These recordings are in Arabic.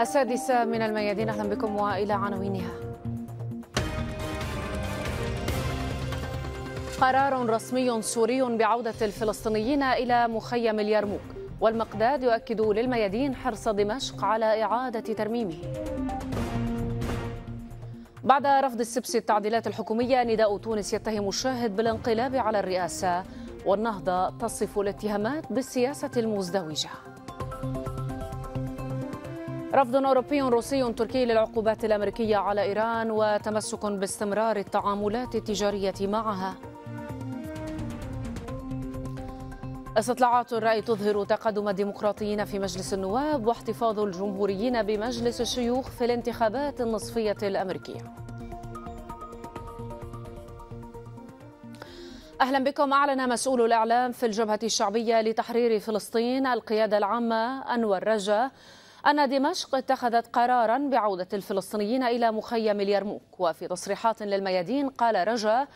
السادسة من الميادين أهلا بكم وإلى عناوينها قرار رسمي سوري بعودة الفلسطينيين إلى مخيم اليرموك والمقداد يؤكد للميادين حرص دمشق على إعادة ترميمه بعد رفض السبسي التعديلات الحكومية نداء تونس يتهم الشاهد بالانقلاب على الرئاسة والنهضة تصف الاتهامات بالسياسة المزدوجة رفض أوروبي روسي تركي للعقوبات الأمريكية على إيران وتمسك باستمرار التعاملات التجارية معها استطلاعات الرأي تظهر تقدم الديمقراطيين في مجلس النواب واحتفاظ الجمهوريين بمجلس الشيوخ في الانتخابات النصفية الأمريكية اهلا بكم اعلن مسؤول الاعلام في الجبهه الشعبيه لتحرير فلسطين القياده العامه انور رجا أن دمشق اتخذت قرارا بعودة الفلسطينيين إلى مخيم اليرموك وفي تصريحات للميادين قال رجا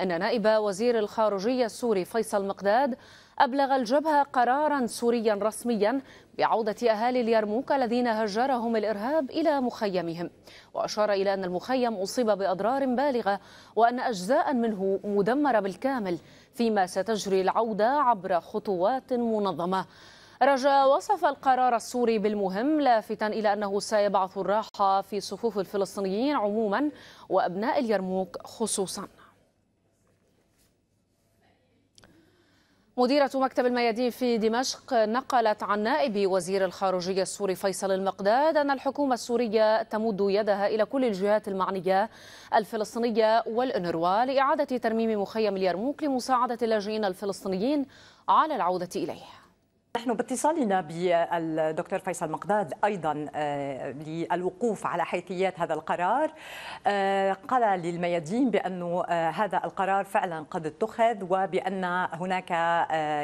أن نائب وزير الخارجية السوري فيصل مقداد أبلغ الجبهة قرارا سوريا رسميا بعودة أهالي اليرموك الذين هجرهم الإرهاب إلى مخيمهم وأشار إلى أن المخيم أصيب بأضرار بالغة وأن أجزاء منه مدمرة بالكامل فيما ستجري العودة عبر خطوات منظمة رجا وصف القرار السوري بالمهم لافتا إلى أنه سيبعث الراحة في صفوف الفلسطينيين عموما وأبناء اليرموك خصوصا مديرة مكتب الميادين في دمشق نقلت عن نائب وزير الخارجية السوري فيصل المقداد أن الحكومة السورية تمد يدها إلى كل الجهات المعنية الفلسطينية والأنروا لإعادة ترميم مخيم اليرموك لمساعدة اللاجئين الفلسطينيين على العودة إليه نحن باتصالنا بالدكتور فيصل مقداد ايضا آه، للوقوف على حيثيات هذا القرار آه، قال للميادين بانه آه، هذا القرار فعلا قد اتخذ وبان هناك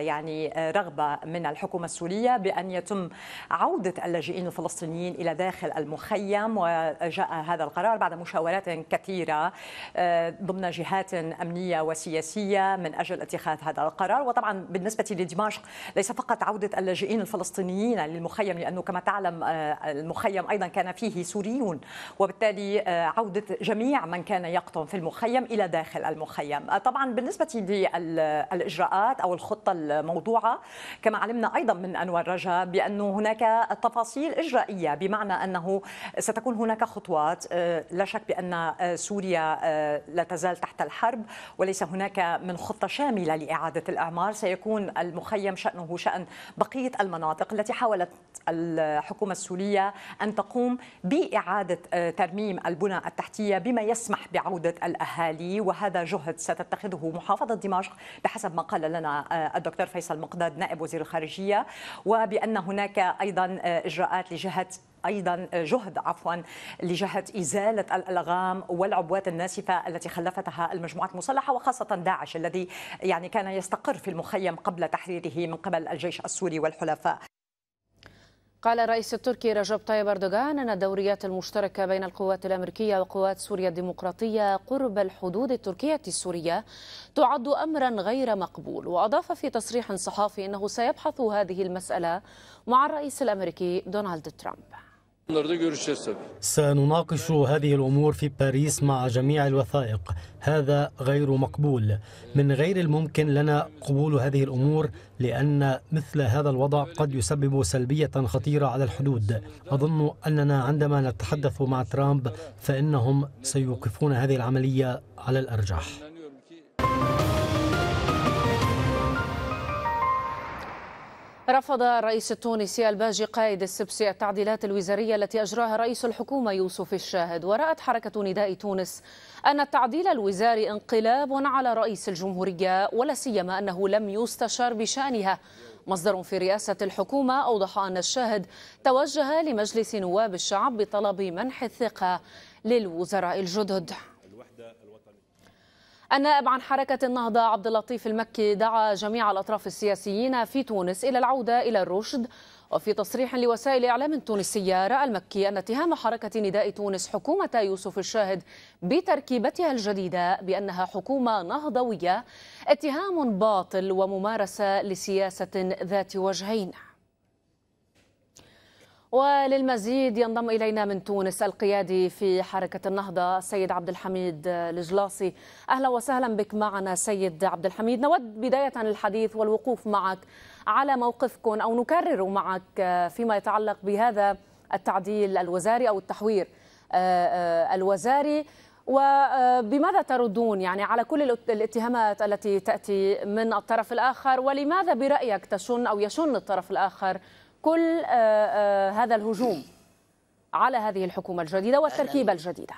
يعني رغبه من الحكومه السوريه بان يتم عوده اللاجئين الفلسطينيين الى داخل المخيم وجاء هذا القرار بعد مشاورات كثيره ضمن جهات امنيه وسياسيه من اجل اتخاذ هذا القرار وطبعا بالنسبه لدمشق ليس فقط عودة عودة اللاجئين الفلسطينيين للمخيم لأنه كما تعلم آه، المخيم أيضا كان فيه سوريون وبالتالي آه، عودة جميع من كان يقطن في المخيم إلى داخل المخيم آه، طبعا بالنسبة للإجراءات أو الخطة الموضوعة كما علمنا أيضا من أنور رجا بأنه هناك تفاصيل إجرائية بمعنى أنه ستكون هناك خطوات لا شك بأن سوريا لا تزال تحت الحرب وليس هناك من خطة شاملة لإعادة الإعمار سيكون المخيم شأنه شأن بقية المناطق التي حاولت الحكومة السورية أن تقوم بإعادة آه، ترميم البنى التحتية بما يسمح بعودة الأهالي وهذا جهد ستتخذه محافظة دمشق بحسب ما قال لنا آه، الدكتور فيصل مقداد نائب وزير الخارجية وبأن هناك أيضا آه، إجراءات لجهة ايضا جهد عفوا لجهه ازاله الالغام والعبوات الناسفه التي خلفتها المجموعات المسلحه وخاصه داعش الذي يعني كان يستقر في المخيم قبل تحريره من قبل الجيش السوري والحلفاء. قال الرئيس التركي رجب طيب أردوغان أن الدوريات المشتركة بين القوات الأمريكية وقوات سوريا الديمقراطية قرب الحدود التركية السورية تعد أمرا غير مقبول وأضاف في تصريح صحفي أنه سيبحث هذه المسألة مع الرئيس الأمريكي دونالد ترامب سنناقش هذه الأمور في باريس مع جميع الوثائق هذا غير مقبول من غير الممكن لنا قبول هذه الأمور لأن مثل هذا الوضع قد يسبب سلبية خطيرة على الحدود أظن أننا عندما نتحدث مع ترامب فإنهم سيوقفون هذه العملية على الأرجح رفض الرئيس التونسي الباجي قائد السبسي التعديلات الوزارية التي أجراها رئيس الحكومة يوسف الشاهد ورأت حركة نداء تونس أن التعديل الوزاري انقلاب على رئيس الجمهورية ولا سيما أنه لم يستشر بشأنها مصدر في رئاسة الحكومة أوضح أن الشاهد توجه لمجلس نواب الشعب بطلب منح الثقة للوزراء الجدد النائب عن حركة النهضة عبد اللطيف المكي دعا جميع الأطراف السياسيين في تونس إلى العودة إلى الرشد وفي تصريح لوسائل إعلام تونسية رأى المكي أن اتهام حركة نداء تونس حكومة يوسف الشاهد بتركيبتها الجديدة بأنها حكومة نهضوية اتهام باطل وممارسة لسياسة ذات وجهين وللمزيد ينضم إلينا من تونس القيادي في حركة النهضة سيد عبد الحميد الجلاصي أهلا وسهلا بك معنا سيد عبد الحميد نود بداية الحديث والوقوف معك على موقفكم أو نكرر معك آه، فيما يتعلق بهذا التعديل الوزاري أو التحوير آه، آه، الوزاري وبماذا تردون يعني على كل الاتهامات التي تأتي من الطرف الآخر ولماذا برأيك تشن أو يشن الطرف الآخر كل آه، آه، هذا الهجوم على هذه الحكومة الجديدة والتركيبة الجديدة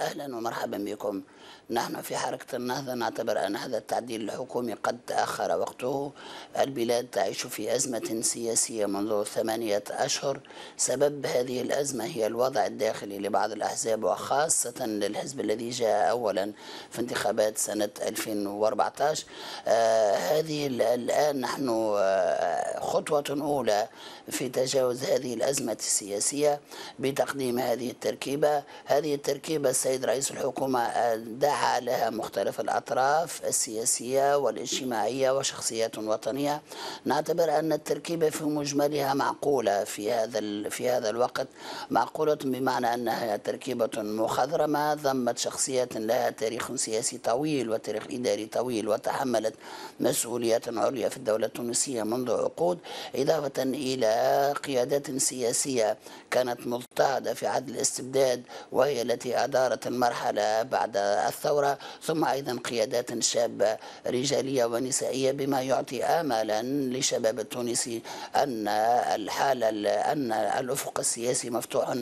أهلا ومرحبا بكم نحن في حركة النهضة نعتبر أن هذا التعديل الحكومي قد تأخر وقته البلاد تعيش في أزمة سياسية منذ ثمانية أشهر سبب هذه الأزمة هي الوضع الداخلي لبعض الأحزاب وخاصة للحزب الذي جاء أولا في انتخابات سنة 2014 آه هذه الآن نحن آه، خطوة أولى في تجاوز هذه الأزمة السياسية بتقديم هذه التركيبة هذه التركيبة السيد رئيس الحكومة آه، دعا حالها مختلف الأطراف السياسية والاجتماعية وشخصيات وطنية نعتبر أن التركيبة في مجملها معقولة في هذا في هذا الوقت معقولة بمعنى أنها تركيبة مخضرمة ضمت شخصيات لها تاريخ سياسي طويل وتاريخ إداري طويل وتحملت مسؤوليات عليا في الدولة التونسية منذ عقود إضافة إلى قيادات سياسية كانت مضطهدة في عهد الاستبداد وهي التي أدارت المرحلة بعد الثورة الثورة ثم أيضا قيادات شابة رجالية ونسائية بما يعطي آملا للشباب التونسي أن الحالة أن الأفق السياسي مفتوح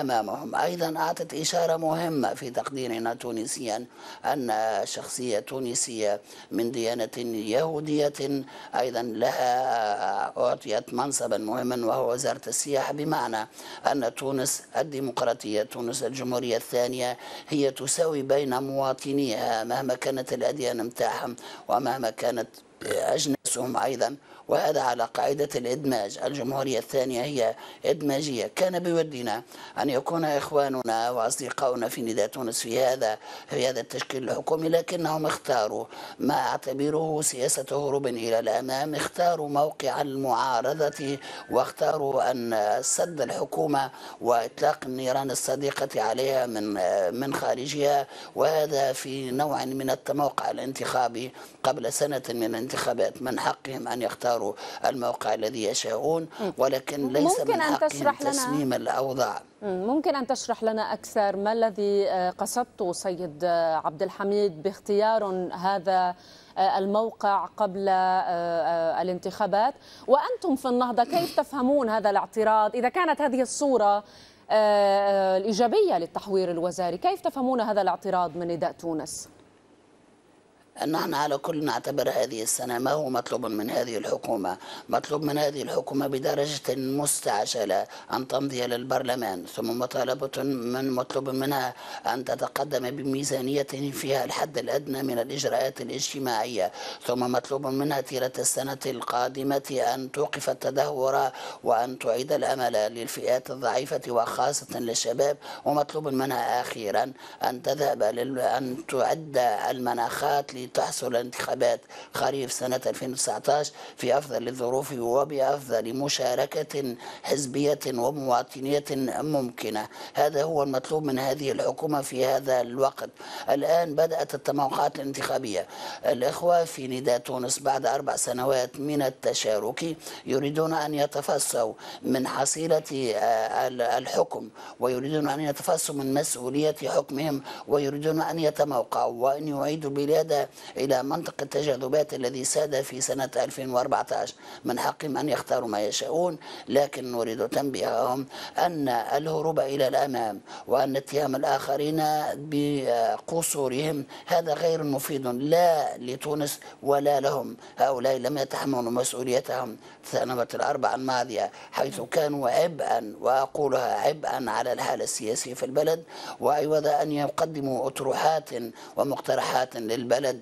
أمامهم أيضا أعطت إشارة مهمة في تقديرنا تونسيا أن شخصية تونسية من ديانة يهودية أيضا لها أعطيت منصبا مهما وهو وزارة السياحة بمعنى أن تونس الديمقراطية تونس الجمهورية الثانية هي تساوي بين مواطنين مواطنيها مهما كانت الأديان نتاعهم ومهما كانت أجناسهم أيضا وهذا على قاعدة الإدماج الجمهورية الثانية هي إدماجية كان بودنا أن يكون إخواننا وأصدقاؤنا في نداء تونس في هذا في هذا التشكيل الحكومي لكنهم اختاروا ما أعتبره سياسة هروب إلى الأمام اختاروا موقع المعارضة واختاروا أن سد الحكومة وإطلاق النيران الصديقة عليها من من خارجها وهذا في نوع من التموقع الانتخابي قبل سنة من الانتخابات من حقهم أن يختاروا اختاروا الموقع الذي يشاءون ولكن ليس ممكن من أن تشرح تصميم لنا الأوضاع ممكن أن تشرح لنا أكثر ما الذي آه، قصدته سيد آه، عبد الحميد باختيار هذا آه، الموقع قبل الانتخابات وأنتم في النهضة كيف تفهمون هذا الاعتراض إذا كانت هذه الصورة الإيجابية للتحوير الوزاري كيف تفهمون هذا الاعتراض من نداء تونس؟ نحن على كل نعتبر هذه السنة ما هو مطلوب من هذه الحكومة مطلوب من هذه الحكومة بدرجة مستعجلة أن تمضي للبرلمان ثم مطالبة من مطلوب منها أن تتقدم بميزانية فيها الحد الأدنى من الإجراءات الاجتماعية ثم مطلوب منها طيلة السنة القادمة أن توقف التدهور وأن تعيد الأمل للفئات الضعيفة وخاصة للشباب ومطلوب منها أخيرا أن تذهب أن تعد المناخات لتحصل انتخابات خريف سنة 2019 في أفضل الظروف وبأفضل مشاركة حزبية ومواطنية ممكنة هذا هو المطلوب من هذه الحكومة في هذا الوقت الآن بدأت التموقعات الانتخابية الإخوة في نداء تونس بعد أربع سنوات من التشارك يريدون أن يتفصوا من حصيلة آه، الحكم ويريدون أن يتفصوا من مسؤولية حكمهم ويريدون أن يتموقعوا وأن يعيدوا البلاد إلى منطق التجاذبات الذي ساد في سنة 2014 من حقهم أن يختاروا ما يشاءون لكن نريد تنبيههم أن الهروب إلى الأمام وأن اتهام الآخرين بقصورهم هذا غير مفيد لا لتونس ولا لهم هؤلاء لم يتحملوا مسؤوليتهم سنوات الأربع الماضية حيث كانوا عبئا وأقولها عبئا على الحالة السياسية في البلد وعوض أن يقدموا أطروحات ومقترحات للبلد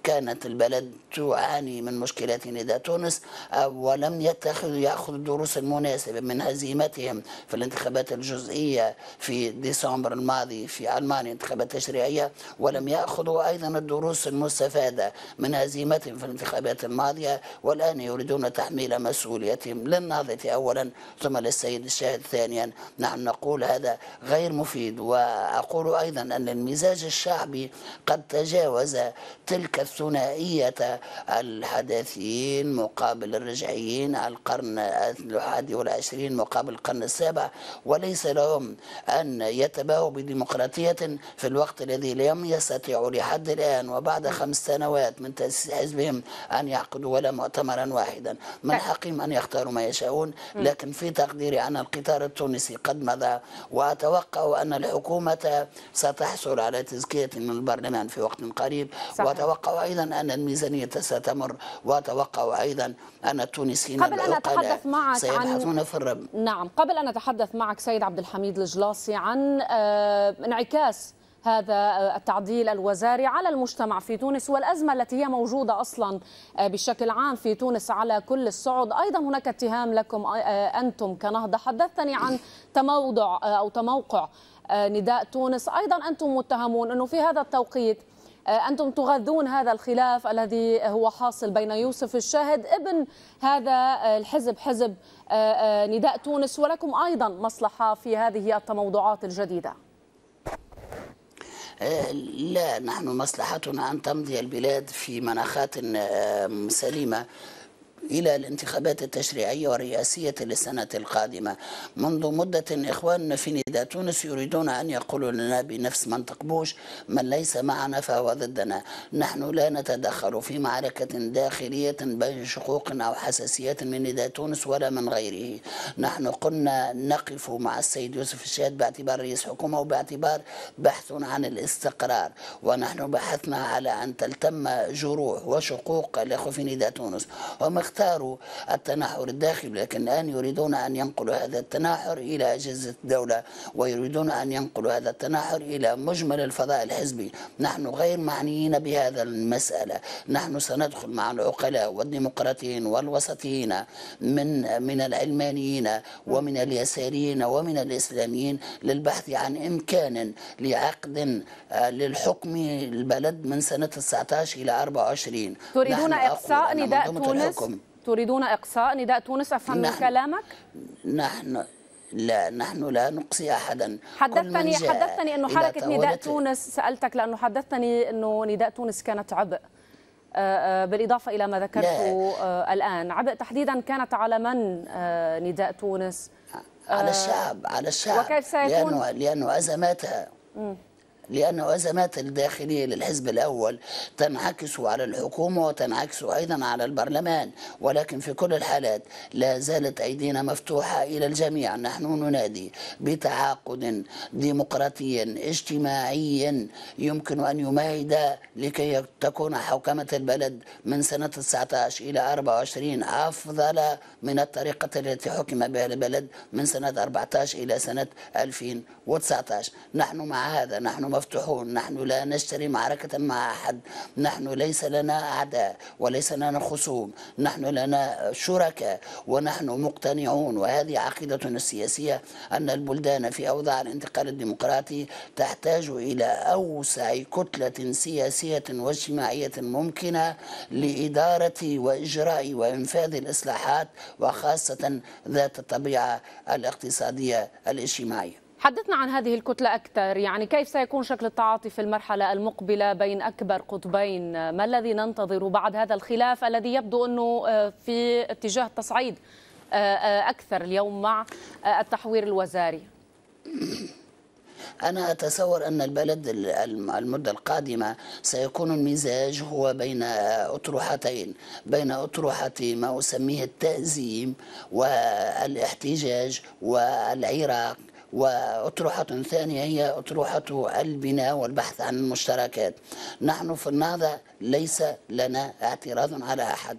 كانت البلد تعاني من مشكلات لدى تونس آه، ولم يتخذ يأخذ الدروس المناسبة من هزيمتهم في الانتخابات الجزئية في ديسمبر الماضي في ألمانيا انتخابات تشريعية ولم يأخذوا أيضا الدروس المستفادة من هزيمتهم في الانتخابات الماضية والآن يريدون تحميل مسؤوليتهم للنهضة أولا ثم للسيد الشاهد ثانيا نحن نعم، نقول هذا غير مفيد وأقول أيضا أن المزاج الشعبي قد تجاوز تلك الثنائية الحداثيين مقابل الرجعيين القرن الحادي والعشرين مقابل القرن السابع وليس لهم أن يتباهوا بديمقراطية في الوقت الذي لم يستطيعوا لحد الآن وبعد نعم. خمس سنوات من تأسيس حزبهم أن يعقدوا ولا مؤتمرا واحدا من نعم. حقهم أن يختاروا ما يشاءون لكن في تقديري أن القطار التونسي قد مضى وأتوقع أن الحكومة ستحصل على تزكية من البرلمان في وقت قريب صحيح. وأتوقع وايضا أيضا أن الميزانية ستمر وأتوقع أيضا أن التونسيين قبل أن أتحدث معك سيبحثون عن... في الرب نعم قبل أن أتحدث معك سيد عبد الحميد الجلاصي عن آه، انعكاس هذا آه، التعديل الوزاري على المجتمع في تونس والأزمة التي هي موجودة أصلا آه، بشكل عام في تونس على كل الصعد أيضا هناك اتهام لكم أنتم كنهضة حدثتني عن تموضع أو تموقع نداء تونس أيضا أنتم متهمون أنه في هذا التوقيت آه، أنتم تغذون هذا الخلاف الذي هو حاصل بين يوسف الشاهد ابن هذا آه، الحزب حزب آه، نداء تونس ولكم أيضا مصلحة في هذه التموضعات الجديدة لا نحن مصلحتنا أن تمضي البلاد في مناخات سليمة إلى الانتخابات التشريعية والرئاسية للسنة القادمة منذ مدة إخواننا في نداء تونس يريدون أن يقولوا لنا بنفس منطق بوش من ليس معنا فهو ضدنا نحن لا نتدخل في معركة داخلية بين شقوق أو حساسيات من نداء تونس ولا من غيره نحن قلنا نقف مع السيد يوسف الشهاد باعتبار رئيس حكومة وباعتبار بحث عن الاستقرار ونحن بحثنا على أن تلتم جروح وشقوق الإخوة في نداء تونس ومختار اختاروا التناحر الداخلي لكن الآن يريدون أن ينقلوا هذا التناحر إلى أجهزة الدولة ويريدون أن ينقلوا هذا التناحر إلى مجمل الفضاء الحزبي نحن غير معنيين بهذا المسألة نحن سندخل مع العقلاء والديمقراطيين والوسطيين من من العلمانيين ومن اليساريين ومن الإسلاميين للبحث عن إمكان لعقد آه، للحكم البلد من سنة 19 إلى 24 تريدون إقصاء نداء تونس الحكم. تريدون إقصاء نداء تونس أفهم من كلامك؟ نحن لا نحن لا نقصي احدا حدثتني حدثتني انه حركه نداء تونس سالتك لانه حدثتني انه نداء تونس كانت عبء آه، آه، بالاضافه الى ما ذكرته آه، الان عبء تحديدا كانت على من نداء تونس على الشعب على الشعب وكيف سيكون لانه, لأنه ازماتها لأنه أزمات الداخلية للحزب الأول تنعكس على الحكومة وتنعكس أيضا على البرلمان ولكن في كل الحالات لا زالت أيدينا مفتوحة إلى الجميع نحن ننادي بتعاقد ديمقراطيا اجتماعيا يمكن أن يمهد لكي تكون حوكمة البلد من سنة 19 إلى 24 أفضل من الطريقة التي حكم بها البلد من سنة 14 إلى سنة 2019 نحن مع هذا نحن مفتوحة مفتوحون نحن لا نشتري معركة مع أحد نحن ليس لنا أعداء وليس لنا خصوم نحن لنا شركاء ونحن مقتنعون وهذه عقيدتنا السياسية أن البلدان في أوضاع الانتقال الديمقراطي تحتاج إلى أوسع كتلة سياسية واجتماعية ممكنة لإدارة وإجراء وإنفاذ الإصلاحات وخاصة ذات الطبيعة الاقتصادية الاجتماعية حدثنا عن هذه الكتلة أكثر يعني كيف سيكون شكل التعاطي في المرحلة المقبلة بين أكبر قطبين ما الذي ننتظره بعد هذا الخلاف الذي يبدو أنه آه، في اتجاه تصعيد آه، آه، أكثر اليوم مع التحوير الوزاري أنا أتصور أن البلد المدة القادمة سيكون المزاج هو بين أطروحتين بين أطروحة ما أسميه التأزيم والاحتجاج والعراق وأطروحة ثانية هي أطروحة البناء والبحث عن المشتركات نحن في النهضة ليس لنا اعتراض على أحد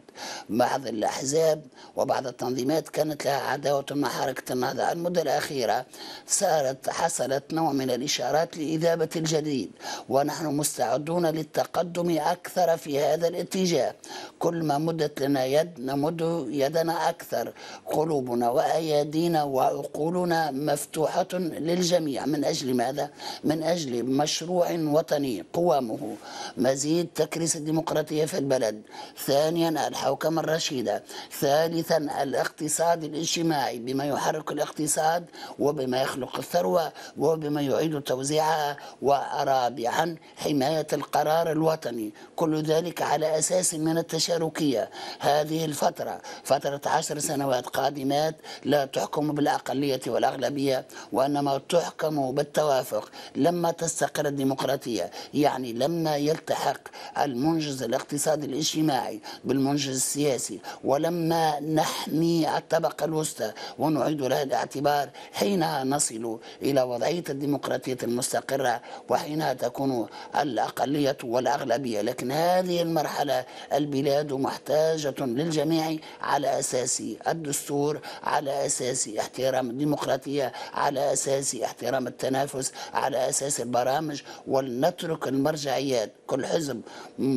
بعض الأحزاب وبعض التنظيمات كانت لها عداوة مع حركة النهضة المدة الأخيرة صارت حصلت نوع من الإشارات لإذابة الجديد ونحن مستعدون للتقدم أكثر في هذا الاتجاه كل ما مدت لنا يد نمد يدنا أكثر قلوبنا وأيادينا وعقولنا مفتوحة للجميع من أجل ماذا؟ من أجل مشروع وطني قوامه مزيد تكريس الرئيس الديمقراطية في البلد ثانيا الحوكمة الرشيدة ثالثا الاقتصاد الاجتماعي بما يحرك الاقتصاد وبما يخلق الثروة وبما يعيد توزيعها ورابعا حماية القرار الوطني كل ذلك على أساس من التشاركية هذه الفترة فترة عشر سنوات قادمات لا تحكم بالأقلية والأغلبية وإنما تحكم بالتوافق لما تستقر الديمقراطية يعني لما يلتحق الم بالمنجز الاقتصادي الاجتماعي بالمنجز السياسي ولما نحمي الطبقة الوسطى ونعيد لها الاعتبار حينها نصل إلى وضعية الديمقراطية المستقرة وحينها تكون الأقلية والأغلبية لكن هذه المرحلة البلاد محتاجة للجميع على أساس الدستور على أساس احترام الديمقراطية على أساس احترام التنافس على أساس البرامج ولنترك المرجعيات كل حزب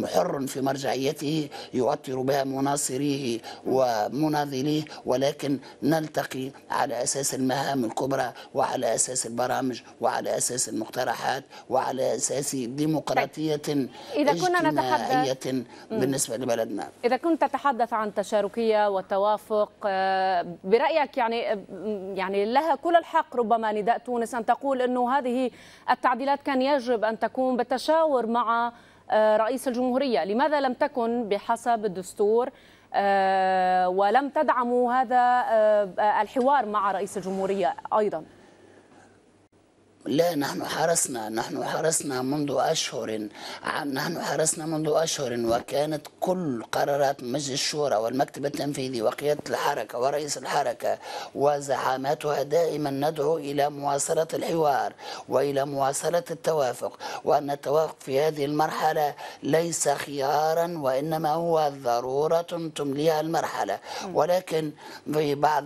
حر في مرجعيته يؤطر بها مناصريه ومناضليه ولكن نلتقي على أساس المهام الكبرى وعلى أساس البرامج وعلى أساس المقترحات وعلى أساس ديمقراطية طيب، إذا كنا نتحدث بالنسبة لبلدنا إذا كنت تتحدث عن تشاركيه والتوافق آه، برأيك يعني آه، يعني لها كل الحق ربما نداء تونس أن تقول أنه هذه التعديلات كان يجب أن تكون بالتشاور مع آه، رئيس الجمهورية لماذا لم تكن بحسب الدستور آه، ولم تدعموا هذا آه، الحوار مع رئيس الجمهورية أيضاً لا نحن حرسنا نحن حرسنا منذ أشهر نحن حرسنا منذ أشهر وكانت كل قرارات مجلس الشورى والمكتب التنفيذي وقيادة الحركة ورئيس الحركة وزعاماتها دائما ندعو إلى مواصلة الحوار وإلى مواصلة التوافق وأن التوافق في هذه المرحلة ليس خيارا وإنما هو ضرورة تمليها المرحلة ولكن في بعض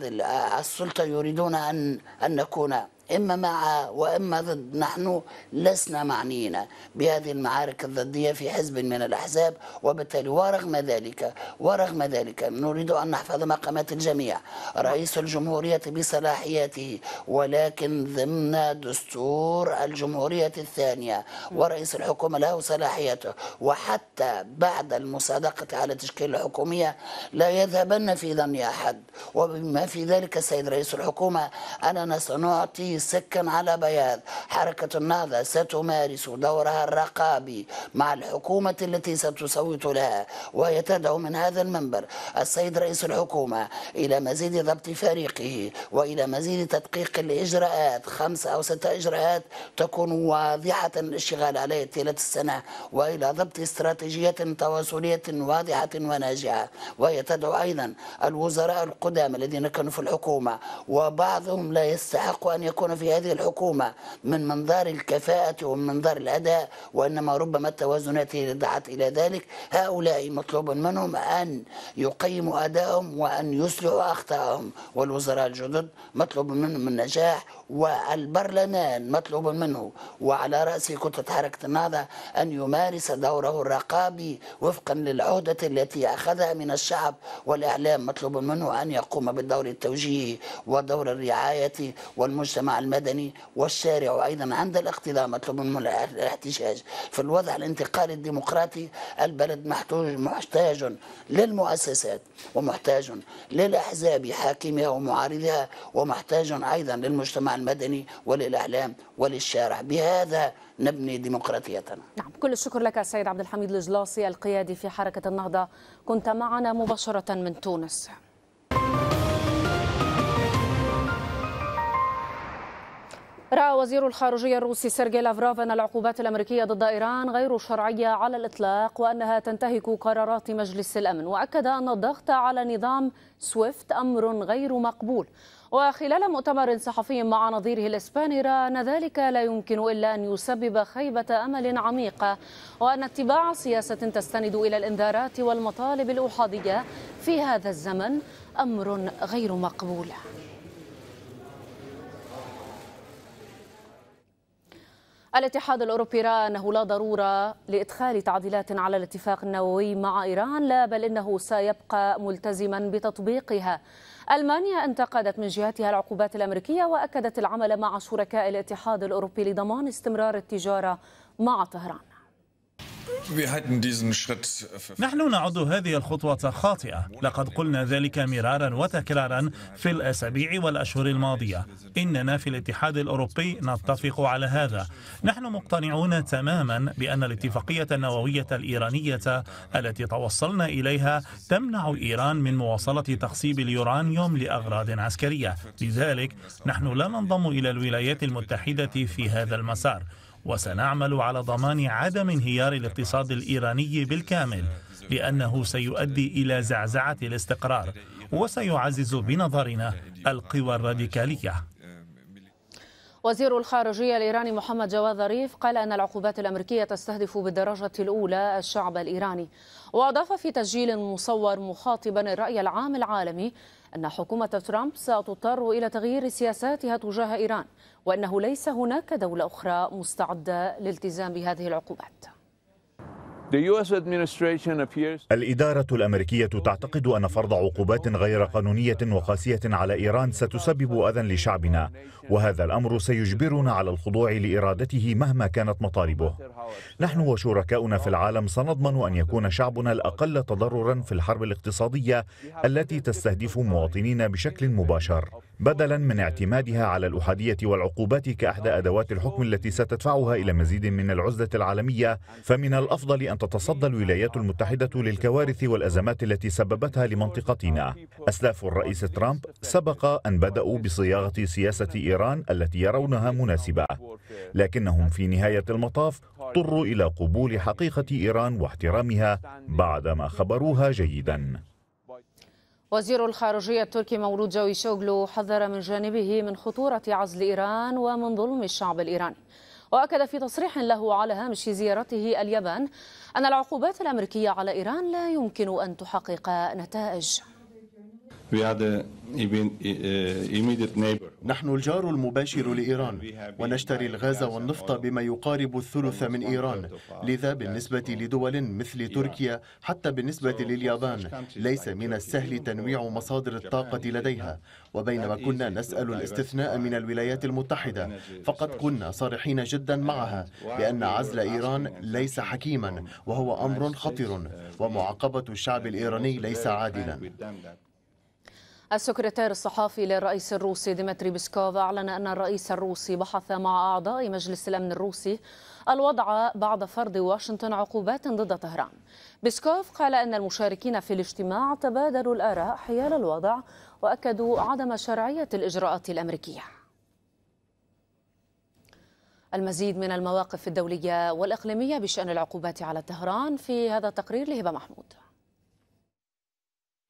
السلطة يريدون أن أن نكون إما معها وإما ضد نحن لسنا معنيين بهذه المعارك الضدية في حزب من الأحزاب وبالتالي ورغم ذلك ورغم ذلك نريد أن نحفظ مقامات الجميع رئيس الجمهورية بصلاحياته ولكن ضمن دستور الجمهورية الثانية ورئيس الحكومة له صلاحياته وحتى بعد المصادقة على تشكيل الحكومية لا يذهبن في ظني أحد وبما في ذلك السيد رئيس الحكومة أننا سنعطي سكا على بياض حركة النهضة ستمارس دورها الرقابي مع الحكومة التي ستصوت لها وهي تدعو من هذا المنبر السيد رئيس الحكومة إلى مزيد ضبط فريقه وإلى مزيد تدقيق الإجراءات خمسة أو ستة إجراءات تكون واضحة الاشتغال عليها طيلة السنة وإلى ضبط استراتيجية تواصلية واضحة وناجعة وهي تدعو أيضا الوزراء القدامى الذين كانوا في الحكومة وبعضهم لا يستحق أن يكون يكون في هذه الحكومة من منظار الكفاءة ومن منظار الأداء وإنما ربما التوازنات دعت إلى ذلك هؤلاء مطلوب منهم أن يقيموا أدائهم وأن يصلحوا أخطائهم والوزراء الجدد مطلوب منهم النجاح والبرلمان مطلوب منه وعلى رأسه كتله حركة النهضة أن يمارس دوره الرقابي وفقا للعهدة التي أخذها من الشعب والإعلام مطلوب منه أن يقوم بالدور التوجيهي ودور الرعاية والمجتمع المجتمع المدني والشارع وايضا عند الاقتداء مطلوب منه الاحتجاج في الوضع الانتقالي الديمقراطي البلد محتاج محتاج للمؤسسات ومحتاج للأحزاب حاكمها ومعارضها ومحتاج أيضا للمجتمع المدني وللإعلام وللشارع بهذا نبني ديمقراطيتنا نعم كل الشكر لك السيد عبد الحميد الجلاصي القيادي في حركة النهضة كنت معنا مباشرة من تونس راى وزير الخارجية الروسي سيرجي لافروف أن العقوبات الأمريكية ضد إيران غير شرعية على الإطلاق وأنها تنتهك قرارات مجلس الأمن وأكد أن الضغط على نظام سويفت أمر غير مقبول وخلال مؤتمر صحفي مع نظيره الإسباني رأى أن ذلك لا يمكن إلا أن يسبب خيبة أمل عميقة وأن اتباع سياسة تستند إلى الإنذارات والمطالب الأحادية في هذا الزمن أمر غير مقبول الاتحاد الأوروبي رأى أنه لا ضرورة لإدخال تعديلات على الاتفاق النووي مع إيران لا بل إنه سيبقى ملتزما بتطبيقها ألمانيا انتقدت من جهتها العقوبات الأمريكية وأكدت العمل مع شركاء الاتحاد الأوروبي لضمان استمرار التجارة مع طهران Äh, نحن نعد هذه الخطوة خاطئة لقد قلنا ذلك مرارا وتكرارا في الأسابيع والأشهر الماضية إننا في الاتحاد الأوروبي نتفق على هذا نحن مقتنعون تماما بأن الاتفاقية النووية الإيرانية التي توصلنا إليها تمنع إيران من مواصلة تخصيب اليورانيوم لأغراض عسكرية لذلك نحن لا ننضم إلى الولايات المتحدة في هذا المسار وسنعمل على ضمان عدم انهيار الاقتصاد الإيراني بالكامل لأنه سيؤدي إلى زعزعة الاستقرار وسيعزز بنظرنا القوى الراديكالية وزير الخارجية الإيراني محمد جواد ظريف قال أن العقوبات الأمريكية تستهدف بالدرجة الأولى الشعب الإيراني وأضاف في تسجيل مصور مخاطبا الرأي العام العالمي أن حكومة ترامب ستضطر إلى تغيير سياساتها تجاه إيران وأنه ليس هناك دولة أخرى مستعدة لالتزام بهذه العقوبات الإدارة الأمريكية تعتقد أن فرض عقوبات غير قانونية وقاسية على إيران ستسبب أذى لشعبنا وهذا الأمر سيجبرنا على الخضوع لإرادته مهما كانت مطالبه نحن وشركاؤنا في العالم سنضمن أن يكون شعبنا الأقل تضررا في الحرب الاقتصادية التي تستهدف مواطنينا بشكل مباشر بدلا من اعتمادها على الأحادية والعقوبات كأحدى أدوات الحكم التي ستدفعها إلى مزيد من العزلة العالمية فمن الأفضل أن تتصدى الولايات المتحدة للكوارث والأزمات التي سببتها لمنطقتنا أسلاف الرئيس ترامب سبق أن بدأوا بصياغة سياسة إيران التي يرونها مناسبة لكنهم في نهاية المطاف اضطروا إلى قبول حقيقة إيران واحترامها بعدما خبروها جيداً وزير الخارجية التركي مولود شوغلو حذر من جانبه من خطورة عزل إيران ومن ظلم الشعب الإيراني وأكد في تصريح له على هامش زيارته اليابان أن العقوبات الأمريكية على إيران لا يمكن أن تحقق نتائج Uh, نحن الجار المباشر لإيران ونشتري الغاز والنفط بما يقارب الثلث من إيران لذا بالنسبة لدول مثل تركيا حتى بالنسبة لليابان ليس من السهل تنويع مصادر الطاقة لديها وبينما كنا نسأل الاستثناء من الولايات المتحدة فقد كنا صارحين جدا معها بأن عزل إيران ليس حكيما وهو أمر خطر ومعاقبة الشعب الإيراني ليس عادلا السكرتير الصحافي للرئيس الروسي ديمتري بيسكوف أعلن أن الرئيس الروسي بحث مع أعضاء مجلس الأمن الروسي الوضع بعد فرض واشنطن عقوبات ضد طهران بيسكوف قال أن المشاركين في الاجتماع تبادلوا الآراء حيال الوضع وأكدوا عدم شرعية الإجراءات الأمريكية المزيد من المواقف الدولية والإقليمية بشأن العقوبات على طهران في هذا التقرير لهبة محمود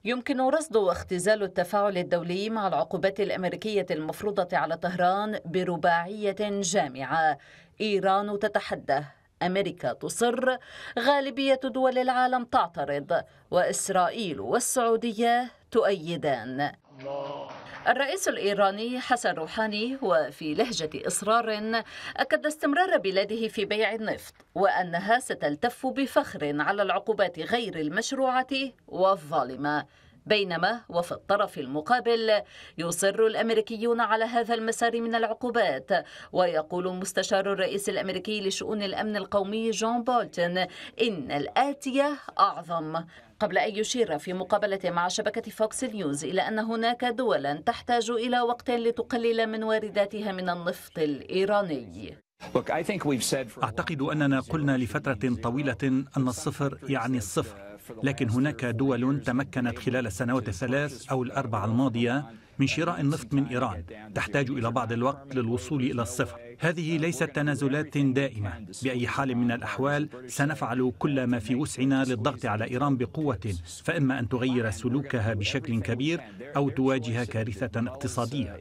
يمكن رصد واختزال التفاعل الدولي مع العقوبات الأمريكية المفروضة على طهران برباعية جامعة إيران تتحدث أمريكا تصر غالبية دول العالم تعترض وإسرائيل والسعودية تؤيدان الله. الرئيس الإيراني حسن روحاني وفي لهجة إصرار أكد استمرار بلاده في بيع النفط وأنها ستلتف بفخر على العقوبات غير المشروعة والظالمة بينما وفي الطرف المقابل يصر الأمريكيون على هذا المسار من العقوبات ويقول مستشار الرئيس الأمريكي لشؤون الأمن القومي جون بولتن إن الآتية أعظم قبل أن يشير في مقابلة مع شبكة فوكس نيوز إلى أن هناك دولا تحتاج إلى وقت لتقلل من وارداتها من النفط الإيراني أعتقد أننا قلنا لفترة طويلة أن الصفر يعني الصفر لكن هناك دول تمكنت خلال السنوات الثلاث أو الأربع الماضية من شراء النفط من إيران تحتاج إلى بعض الوقت للوصول إلى الصفر هذه ليست تنازلات دائمة بأي حال من الأحوال سنفعل كل ما في وسعنا للضغط على إيران بقوة فإما أن تغير سلوكها بشكل كبير أو تواجه كارثة اقتصادية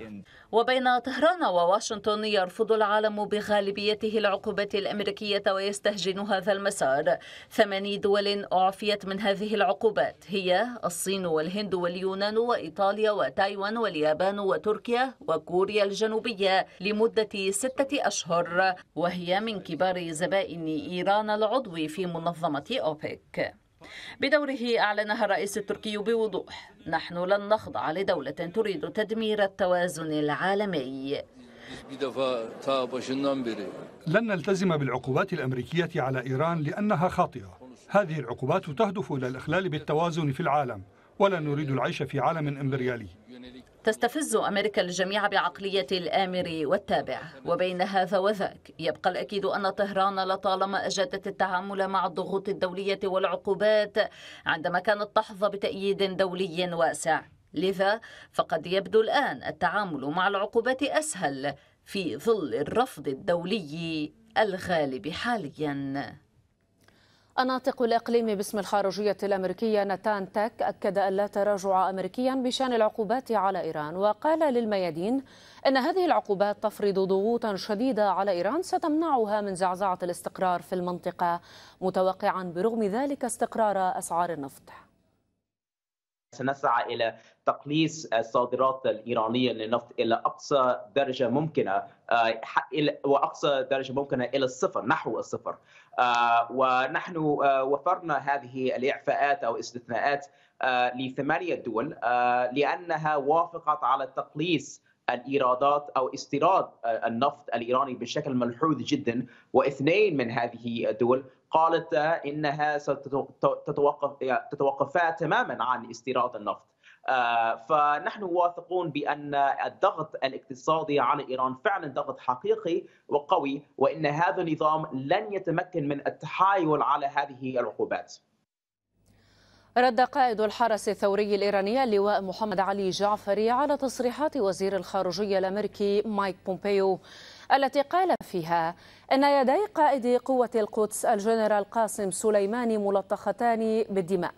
وبين طهران وواشنطن يرفض العالم بغالبيته العقوبات الأمريكية ويستهجن هذا المسار ثماني دول أعفيت من هذه العقوبات هي الصين والهند واليونان وإيطاليا وتايوان واليابان وتركيا وكوريا الجنوبية لمدة ستة أشهر وهي من كبار زبائن إيران العضو في منظمة أوبك بدوره أعلنها الرئيس التركي بوضوح نحن لن نخضع لدولة تريد تدمير التوازن العالمي لن نلتزم بالعقوبات الأمريكية على إيران لأنها خاطئة هذه العقوبات تهدف إلى الإخلال بالتوازن في العالم ولا نريد العيش في عالم إمبريالي تستفز أمريكا الجميع بعقلية الآمر والتابع وبين هذا وذاك يبقى الأكيد أن طهران لطالما أجادت التعامل مع الضغوط الدولية والعقوبات عندما كانت تحظى بتأييد دولي واسع لذا فقد يبدو الآن التعامل مع العقوبات أسهل في ظل الرفض الدولي الغالب حالياً الناطق الإقليمي باسم الخارجية الأمريكية نتان تاك أكد أن لا تراجع أمريكيا بشأن العقوبات على إيران وقال للميادين أن هذه العقوبات تفرض ضغوطا شديدة على إيران ستمنعها من زعزعة الاستقرار في المنطقة متوقعا برغم ذلك استقرار أسعار النفط سنسعى الى تقليص الصادرات الايرانيه للنفط الى اقصى درجه ممكنه آه، واقصى درجه ممكنه الى الصفر نحو الصفر آه، ونحن آه، وفرنا هذه الاعفاءات او استثناءات لثمانيه دول لانها وافقت على تقليص الايرادات او استيراد النفط الايراني بشكل ملحوظ جدا واثنين من هذه الدول قالت انها ستتوقف تتوقف تماما عن استيراد النفط آه، فنحن واثقون بان الضغط الاقتصادي على ايران فعلا ضغط حقيقي وقوي وان هذا النظام لن يتمكن من التحايل على هذه العقوبات. رد قائد الحرس الثوري الإيراني اللواء محمد علي جعفري على تصريحات وزير الخارجية الأمريكي مايك بومبيو التي قال فيها أن يدي قائد قوة القدس الجنرال قاسم سليماني ملطختان بالدماء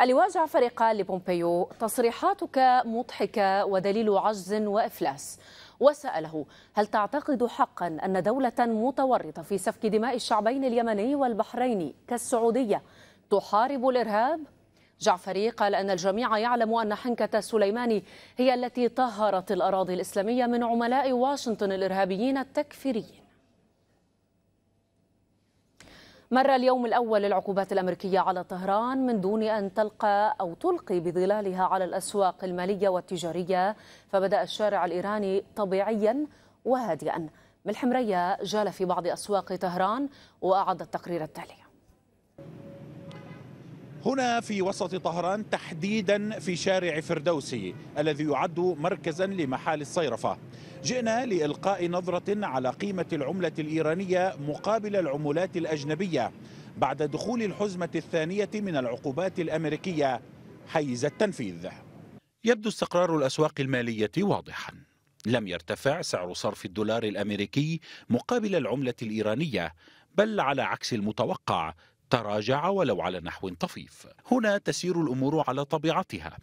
اللواء جعفر قال لبومبيو تصريحاتك مضحكة ودليل عجز وإفلاس وسأله هل تعتقد حقا أن دولة متورطة في سفك دماء الشعبين اليمني والبحريني كالسعودية تحارب الإرهاب؟ جعفري قال أن الجميع يعلم أن حنكة سليماني هي التي طهرت الأراضي الإسلامية من عملاء واشنطن الإرهابيين التكفيريين مر اليوم الأول للعقوبات الأمريكية على طهران من دون أن تلقى أو تلقي بظلالها على الأسواق المالية والتجارية فبدأ الشارع الإيراني طبيعيا وهادئا ملحم ريا جال في بعض أسواق طهران وأعد التقرير التالي هنا في وسط طهران تحديدا في شارع فردوسي الذي يعد مركزا لمحال الصيرفه جئنا لإلقاء نظرة على قيمة العملة الإيرانية مقابل العملات الأجنبية بعد دخول الحزمة الثانية من العقوبات الأمريكية حيز التنفيذ يبدو استقرار الأسواق المالية واضحا لم يرتفع سعر صرف الدولار الأمريكي مقابل العملة الإيرانية بل على عكس المتوقع تراجع ولو على نحو طفيف هنا تسير الأمور على طبيعتها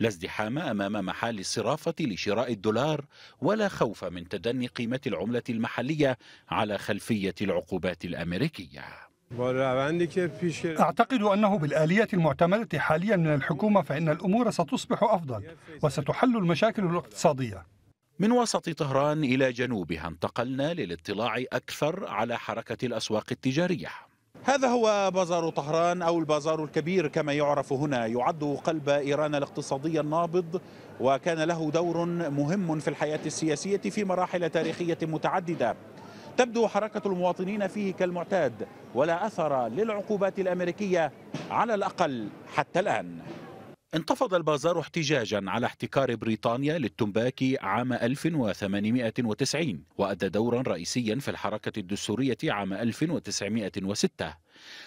لا ازدحام أمام محال الصرافة لشراء الدولار ولا خوف من تدني قيمة العملة المحلية على خلفية العقوبات الأمريكية أعتقد أنه بالآلية المعتمدة حاليا من الحكومة فإن الأمور ستصبح أفضل وستحل المشاكل الاقتصادية من وسط طهران إلى جنوبها انتقلنا للاطلاع أكثر على حركة الأسواق التجارية هذا هو بازار طهران أو البازار الكبير كما يعرف هنا يعد قلب إيران الاقتصادي النابض وكان له دور مهم في الحياة السياسية في مراحل تاريخية متعددة تبدو حركة المواطنين فيه كالمعتاد ولا أثر للعقوبات الأمريكية على الأقل حتى الآن انتفض البازار احتجاجا على احتكار بريطانيا للتمباك عام 1890 وأدى دورا رئيسيا في الحركة الدستورية عام 1906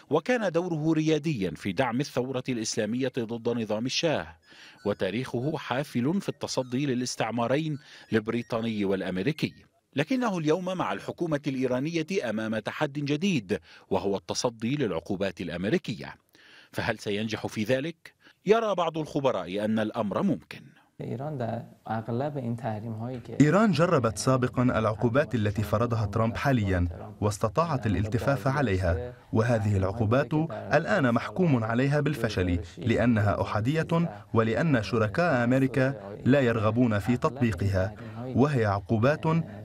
وكان دوره رياديا في دعم الثورة الإسلامية ضد نظام الشاه وتاريخه حافل في التصدي للاستعمارين البريطاني والأمريكي لكنه اليوم مع الحكومة الإيرانية أمام تحد جديد وهو التصدي للعقوبات الأمريكية فهل سينجح في ذلك؟ يرى بعض الخبراء أن الأمر ممكن إيران جربت سابقا العقوبات التي فرضها ترامب حاليا واستطاعت الالتفاف عليها وهذه العقوبات الآن محكوم عليها بالفشل لأنها أحادية ولأن شركاء أمريكا لا يرغبون في تطبيقها وهي عقوبات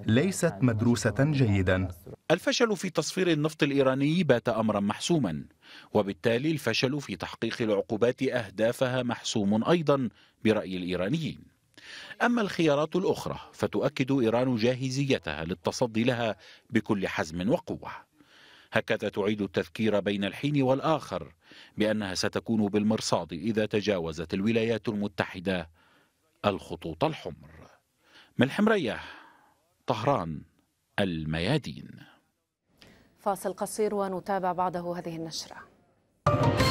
ليست مدروسة جيدا الفشل في تصفير النفط الإيراني بات أمرا محسوما وبالتالي الفشل في تحقيق العقوبات أهدافها محسوم أيضا برأي الإيرانيين أما الخيارات الأخرى فتؤكد إيران جاهزيتها للتصدي لها بكل حزم وقوة هكذا تعيد التذكير بين الحين والآخر بأنها ستكون بالمرصاد إذا تجاوزت الولايات المتحدة الخطوط الحمر من الحمرية طهران الميادين فاصل قصير ونتابع بعده هذه النشره you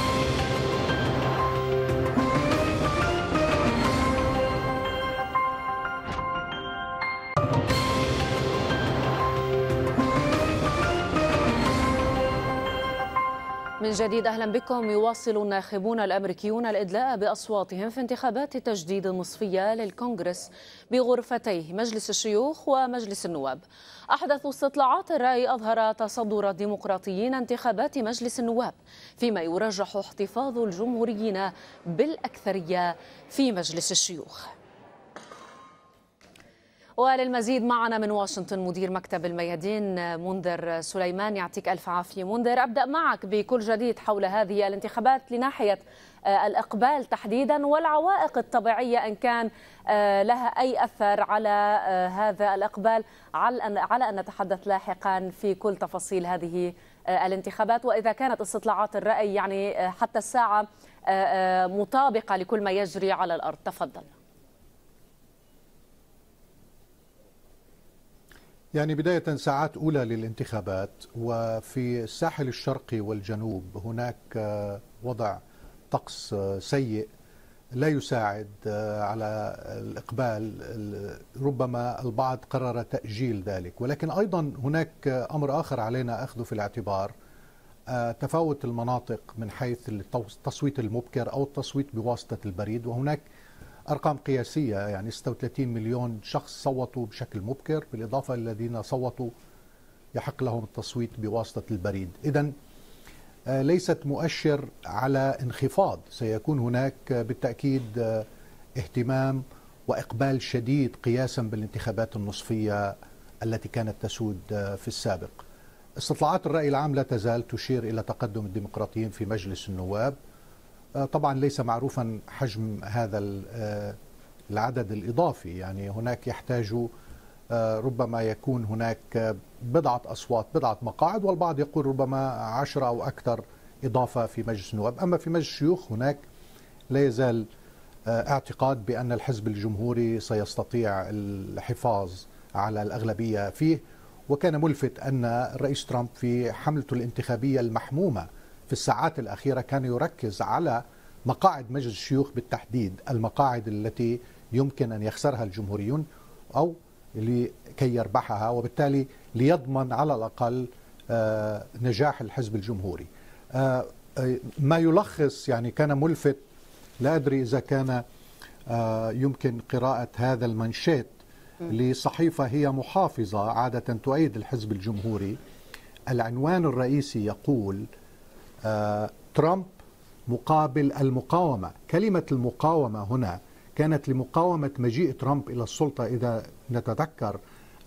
من جديد أهلا بكم يواصل الناخبون الأمريكيون الإدلاء بأصواتهم في انتخابات التجديد النصفيه للكونغرس بغرفتيه مجلس الشيوخ ومجلس النواب أحدث استطلاعات الرأي أظهر تصدر الديمقراطيين انتخابات مجلس النواب فيما يرجح احتفاظ الجمهوريين بالأكثرية في مجلس الشيوخ وللمزيد معنا من واشنطن مدير مكتب الميادين منذر سليمان يعطيك ألف عافية منذر أبدأ معك بكل جديد حول هذه الانتخابات لناحية آه، الإقبال تحديدا والعوائق الطبيعية إن كان آه، لها أي أثر على آه، هذا الإقبال على أن نتحدث لاحقا في كل تفاصيل هذه الانتخابات وإذا كانت استطلاعات الرأي يعني حتى الساعة مطابقة لكل ما يجري على الأرض تفضل يعني بداية ساعات أولى للانتخابات وفي الساحل الشرقي والجنوب هناك آه، وضع طقس آه، سيء لا يساعد آه، على الإقبال ربما البعض قرر تأجيل ذلك ولكن أيضا هناك أمر آخر علينا أخذه في الاعتبار تفاوت المناطق من حيث التصويت المبكر أو التصويت بواسطة البريد وهناك أرقام قياسية يعني 36 مليون شخص صوتوا بشكل مبكر بالإضافة الذين صوتوا يحق لهم التصويت بواسطة البريد إذا آه، ليست مؤشر على انخفاض سيكون هناك آه، بالتأكيد آه، اهتمام وإقبال شديد قياسا بالانتخابات النصفية التي كانت تسود في السابق استطلاعات الرأي العام لا تزال تشير إلى تقدم الديمقراطيين في مجلس النواب آه، طبعا ليس معروفا حجم هذا آه، العدد الإضافي يعني هناك يحتاج آه، ربما يكون هناك بضعة أصوات بضعة مقاعد والبعض يقول ربما عشرة أو أكثر إضافة في مجلس النواب أما في مجلس الشيوخ هناك لا يزال اعتقاد بأن الحزب الجمهوري سيستطيع الحفاظ على الأغلبية فيه وكان ملفت أن الرئيس ترامب في حملته الانتخابية المحمومة في الساعات الأخيرة كان يركز على مقاعد مجلس الشيوخ بالتحديد المقاعد التي يمكن أن يخسرها الجمهوريون أو لكي يربحها وبالتالي ليضمن على الأقل آه، نجاح الحزب الجمهوري آه، آه، ما يلخص يعني كان ملفت لا أدري إذا كان يمكن قراءة هذا المنشيت لصحيفة هي محافظة عادة تؤيد الحزب الجمهوري العنوان الرئيسي يقول ترامب مقابل المقاومة كلمة المقاومة هنا كانت لمقاومة مجيء ترامب إلى السلطة إذا نتذكر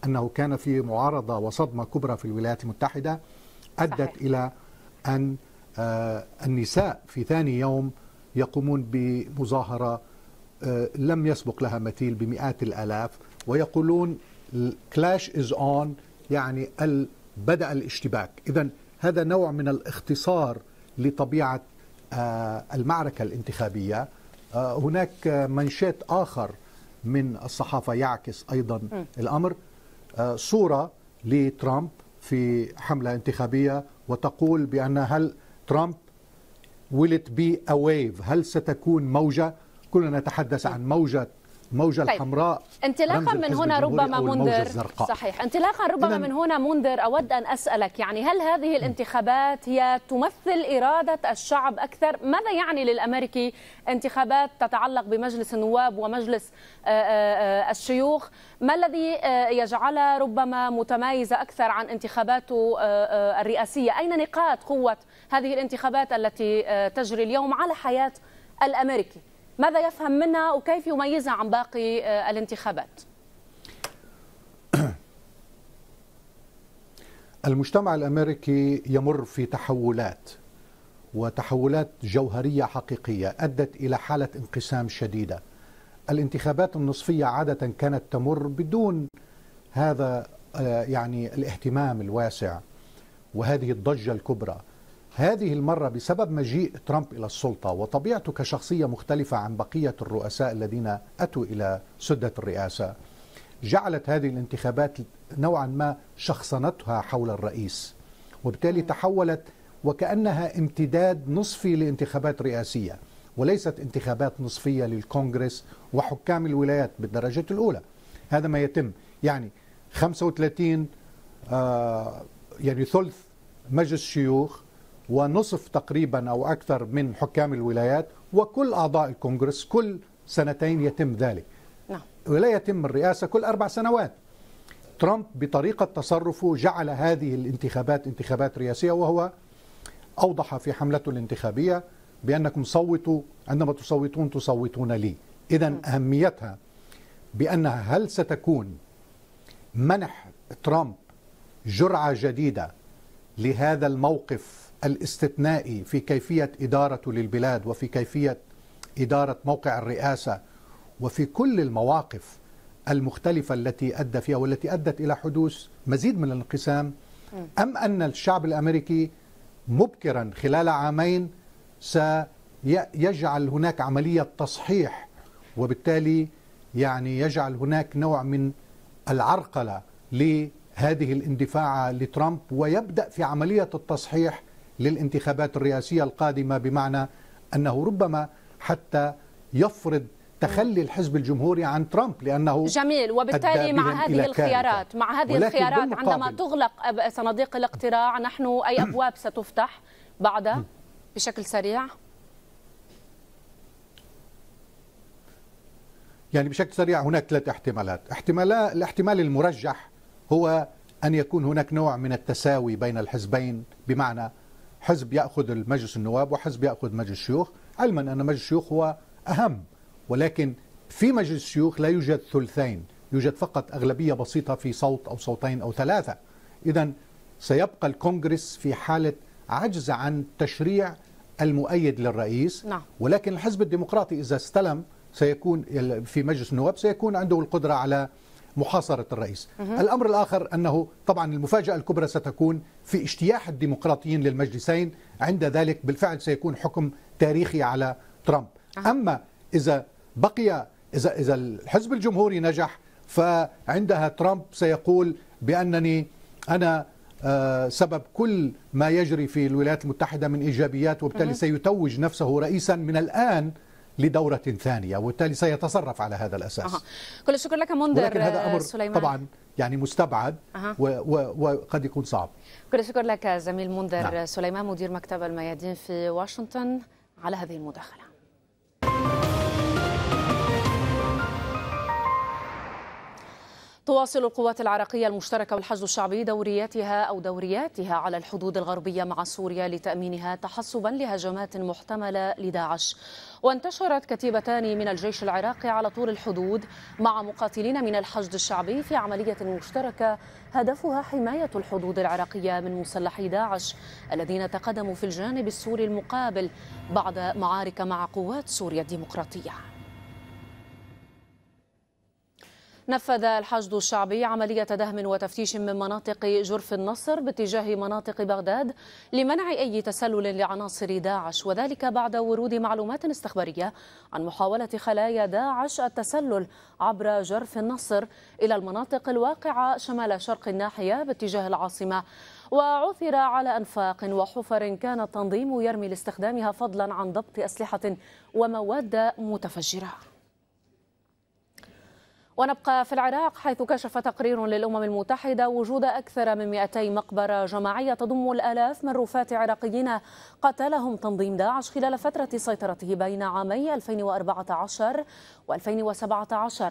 أنه كان في معارضة وصدمة كبرى في الولايات المتحدة أدت صحيح. إلى أن آه، النساء في ثاني يوم يقومون بمظاهرة آه، لم يسبق لها مثيل بمئات الآلاف ويقولون كلاش از اون يعني بدأ الاشتباك إذا هذا نوع من الاختصار لطبيعة آه، المعركة الانتخابية آه، هناك منشات آخر من الصحافة يعكس أيضا الأمر آه، صورة لترامب في حملة انتخابية وتقول بأن هل ترامب will it be a wave هل ستكون موجة كلنا نتحدث عن موجة الموجة طيب. الحمراء انطلاقا من هنا ربما منذر صحيح انطلاقا ربما من هنا منذر أود أن أسألك يعني هل هذه الانتخابات هي تمثل إرادة الشعب أكثر ماذا يعني للأمريكي انتخابات تتعلق بمجلس النواب ومجلس آه، آه، آه، الشيوخ ما الذي يجعلها ربما متمايزة أكثر عن انتخاباته الرئاسية أين نقاط قوة هذه الانتخابات التي تجري اليوم على حياة الأمريكي ماذا يفهم منها وكيف يميزها عن باقي آه، الانتخابات المجتمع الامريكي يمر في تحولات وتحولات جوهريه حقيقيه ادت الى حاله انقسام شديده. الانتخابات النصفيه عاده كانت تمر بدون هذا آه، يعني الاهتمام الواسع وهذه الضجه الكبرى. هذه المرة بسبب مجيء ترامب إلى السلطة وطبيعته كشخصية مختلفة عن بقية الرؤساء الذين أتوا إلى سدة الرئاسة جعلت هذه الانتخابات نوعا ما شخصنتها حول الرئيس وبالتالي تحولت وكأنها امتداد نصفي لانتخابات رئاسية وليست انتخابات نصفية للكونغرس وحكام الولايات بالدرجة الأولى هذا ما يتم يعني 35 آه، يعني ثلث مجلس شيوخ ونصف تقريبا أو أكثر من حكام الولايات وكل أعضاء الكونغرس كل سنتين يتم ذلك نعم. ولا يتم الرئاسة كل أربع سنوات ترامب بطريقة تصرفه جعل هذه الانتخابات انتخابات رئاسية وهو أوضح في حملته الانتخابية بأنكم صوتوا عندما تصوتون تصوتون لي إذا نعم. أهميتها بأنها هل ستكون منح ترامب جرعة جديدة لهذا الموقف الاستثنائي في كيفية إدارته للبلاد وفي كيفية إدارة موقع الرئاسة وفي كل المواقف المختلفة التي أدى فيها والتي أدت إلى حدوث مزيد من الانقسام أم أن الشعب الأمريكي مبكرا خلال عامين سيجعل هناك عملية تصحيح وبالتالي يعني يجعل هناك نوع من العرقلة لهذه الاندفاعة لترامب ويبدأ في عملية التصحيح للانتخابات الرئاسية القادمة بمعنى أنه ربما حتى يفرض تخلي الحزب الجمهوري عن ترامب لانه جميل وبالتالي مع هذه الخيارات مع هذه الخيارات بالمقابل. عندما تغلق صناديق الاقتراع نحن اي ابواب ستفتح بعد بشكل سريع يعني بشكل سريع هناك ثلاث احتمالات احتمال الاحتمال المرجح هو ان يكون هناك نوع من التساوي بين الحزبين بمعنى حزب ياخذ المجلس النواب وحزب ياخذ مجلس الشيوخ علما ان مجلس الشيوخ هو اهم ولكن في مجلس الشيوخ لا يوجد ثلثين يوجد فقط اغلبيه بسيطه في صوت او صوتين او ثلاثه اذا سيبقى الكونغرس في حاله عجز عن تشريع المؤيد للرئيس نعم. ولكن الحزب الديمقراطي اذا استلم سيكون في مجلس النواب سيكون عنده القدره على محاصرة الرئيس الأمر الآخر أنه طبعا المفاجأة الكبرى ستكون في اجتياح الديمقراطيين للمجلسين عند ذلك بالفعل سيكون حكم تاريخي على ترامب أما إذا بقي إذا, إذا الحزب الجمهوري نجح فعندها ترامب سيقول بأنني أنا آه، سبب كل ما يجري في الولايات المتحدة من إيجابيات وبالتالي سيتوج نفسه رئيسا من الآن لدورة ثانية وبالتالي سيتصرف على هذا الأساس أه. كل الشكر لك منذر ولكن هذا أمر سليمان. طبعا يعني مستبعد أه. وقد يكون صعب كل الشكر لك زميل منذر نعم. سليمان مدير مكتب الميادين في واشنطن على هذه المداخلة تواصل القوات العراقية المشتركة والحشد الشعبي دورياتها أو دورياتها على الحدود الغربية مع سوريا لتأمينها تحسبا لهجمات محتملة لداعش وانتشرت كتيبتان من الجيش العراقي على طول الحدود مع مقاتلين من الحشد الشعبي في عملية مشتركة هدفها حماية الحدود العراقية من مسلحي داعش الذين تقدموا في الجانب السوري المقابل بعد معارك مع قوات سوريا الديمقراطية نفذ الحشد الشعبي عملية دهم وتفتيش من مناطق جرف النصر باتجاه مناطق بغداد لمنع أي تسلل لعناصر داعش وذلك بعد ورود معلومات استخبارية عن محاولة خلايا داعش التسلل عبر جرف النصر إلى المناطق الواقعة شمال شرق الناحية باتجاه العاصمة وعثر على أنفاق وحفر كان التنظيم يرمي لاستخدامها فضلا عن ضبط أسلحة ومواد متفجرة ونبقى في العراق حيث كشف تقرير للأمم المتحدة وجود أكثر من 200 مقبرة جماعية تضم الآلاف من رفاة عراقيين قتلهم تنظيم داعش خلال فترة سيطرته بين عامي 2014 و2017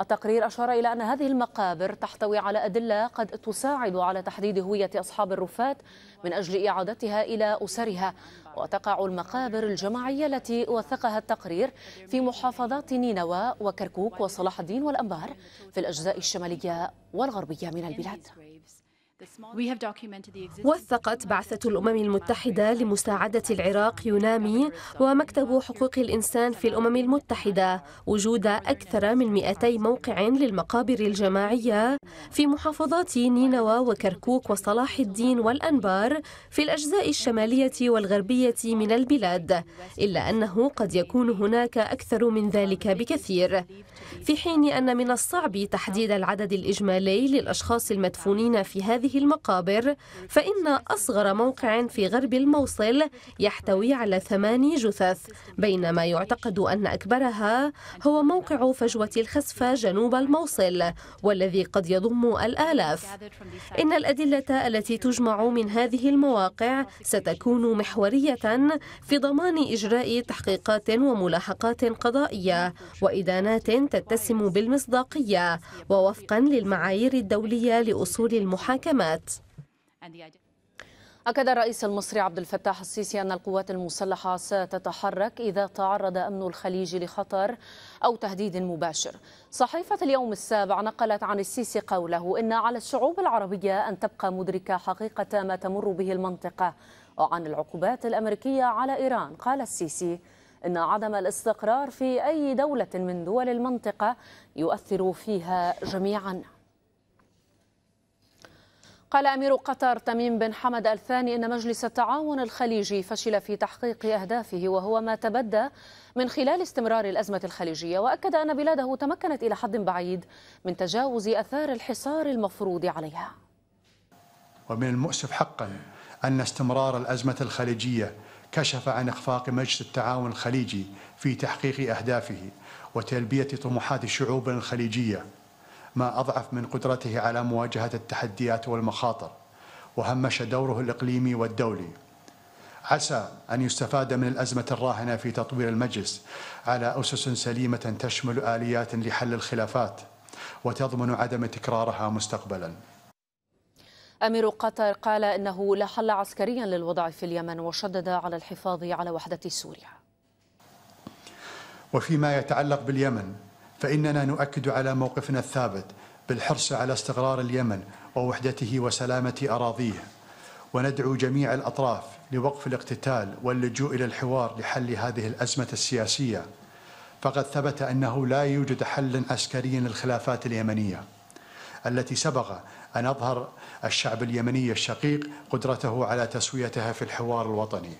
التقرير أشار إلى أن هذه المقابر تحتوي على أدلة قد تساعد على تحديد هوية أصحاب الرفات من أجل إعادتها إلى أسرها وتقع المقابر الجماعية التي وثقها التقرير في محافظات نينوى وكركوك وصلاح الدين والأنبار في الأجزاء الشمالية والغربية من البلاد وثقت بعثة الأمم المتحدة لمساعدة العراق يونامي ومكتب حقوق الإنسان في الأمم المتحدة وجود أكثر من 200 موقع للمقابر الجماعية في محافظات نينوى وكركوك وصلاح الدين والأنبار في الأجزاء الشمالية والغربية من البلاد إلا أنه قد يكون هناك أكثر من ذلك بكثير في حين أن من الصعب تحديد العدد الإجمالي للأشخاص المدفونين في هذه المقابر فإن أصغر موقع في غرب الموصل يحتوي على ثماني جثث بينما يعتقد أن أكبرها هو موقع فجوة الخسفة جنوب الموصل والذي قد يضم الآلاف إن الأدلة التي تجمع من هذه المواقع ستكون محورية في ضمان إجراء تحقيقات وملاحقات قضائية وإدانات تتم تتسم بالمصداقية ووفقا للمعايير الدولية لأصول المحاكمات أكد الرئيس المصري عبد الفتاح السيسي أن القوات المسلحة ستتحرك إذا تعرض أمن الخليج لخطر أو تهديد مباشر. صحيفة اليوم السابع نقلت عن السيسي قوله إن على الشعوب العربية أن تبقى مدركة حقيقة ما تمر به المنطقة وعن العقوبات الأمريكية على إيران قال السيسي أن عدم الاستقرار في أي دولة من دول المنطقة يؤثر فيها جميعاً قال أمير قطر تميم بن حمد الثاني إن مجلس التعاون الخليجي فشل في تحقيق أهدافه وهو ما تبدى من خلال استمرار الأزمة الخليجية وأكد أن بلاده تمكنت إلى حد بعيد من تجاوز أثار الحصار المفروض عليها ومن المؤسف حقا أن استمرار الأزمة الخليجية كشف عن إخفاق مجلس التعاون الخليجي في تحقيق أهدافه وتلبية طموحات الشعوب الخليجية ما أضعف من قدرته على مواجهة التحديات والمخاطر وهمش دوره الإقليمي والدولي عسى أن يستفاد من الأزمة الراهنة في تطوير المجلس على أسس سليمة تشمل آليات لحل الخلافات وتضمن عدم تكرارها مستقبلاً أمير قطر قال إنه لا حل عسكريا للوضع في اليمن وشدد على الحفاظ على وحدة سوريا وفيما يتعلق باليمن فإننا نؤكد على موقفنا الثابت بالحرص على استقرار اليمن ووحدته وسلامة أراضيه وندعو جميع الأطراف لوقف الاقتتال واللجوء إلى الحوار لحل هذه الأزمة السياسية فقد ثبت أنه لا يوجد حل عسكري للخلافات اليمنية التي سبق أن أظهر الشعب اليمني الشقيق قدرته على تسويتها في الحوار الوطني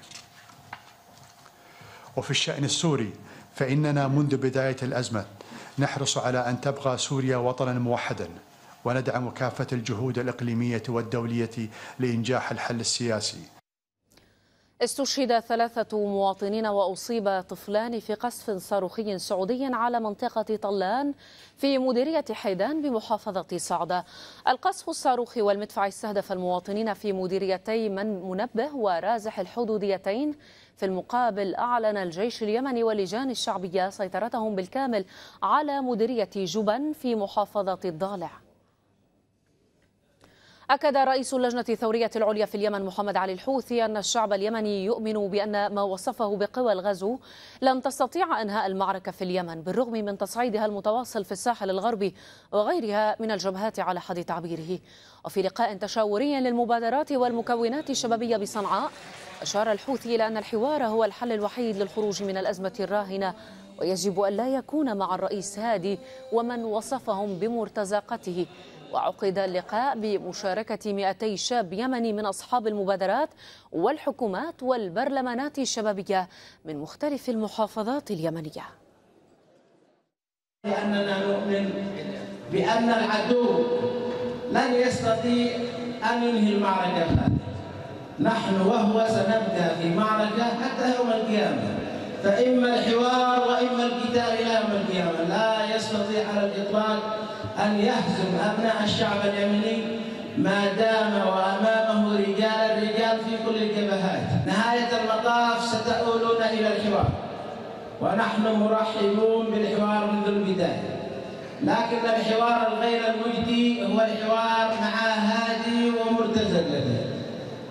وفي الشأن السوري فإننا منذ بداية الأزمة نحرص على أن تبقى سوريا وطنا موحدا وندعم كافة الجهود الإقليمية والدولية لإنجاح الحل السياسي استشهد ثلاثة مواطنين وأصيب طفلان في قصف صاروخي سعودي على منطقة طلان في مديرية حيدان بمحافظة صعدة القصف الصاروخي والمدفع استهدف المواطنين في مديريتي من منبه ورازح الحدوديتين في المقابل أعلن الجيش اليمني واللجان الشعبية سيطرتهم بالكامل على مديرية جبن في محافظة الضالع أكد رئيس اللجنة الثورية العليا في اليمن محمد علي الحوثي أن الشعب اليمني يؤمن بأن ما وصفه بقوى الغزو لن تستطيع إنهاء المعركة في اليمن بالرغم من تصعيدها المتواصل في الساحل الغربي وغيرها من الجبهات على حد تعبيره وفي لقاء تشاوري للمبادرات والمكونات الشبابية بصنعاء أشار الحوثي إلى أن الحوار هو الحل الوحيد للخروج من الأزمة الراهنة ويجب أن لا يكون مع الرئيس هادي ومن وصفهم بمرتزقته وعقد اللقاء بمشاركة 200 شاب يمني من أصحاب المبادرات والحكومات والبرلمانات الشبابية من مختلف المحافظات اليمنية لأننا نؤمن بأن العدو لن يستطيع أن ينهي المعركة نحن وهو سنبدأ في معركة حتى يوم القيامة فإما الحوار وإما القتال إلى يوم القيامة لا يستطيع على الإطلاق أن يهزم أبناء الشعب اليمني ما دام وأمامه رجال الرجال في كل الجبهات نهاية المطاف ستؤولون إلى الحوار ونحن مرحبون بالحوار منذ البداية لكن الحوار الغير المجدي هو الحوار مع هادي ومرتزق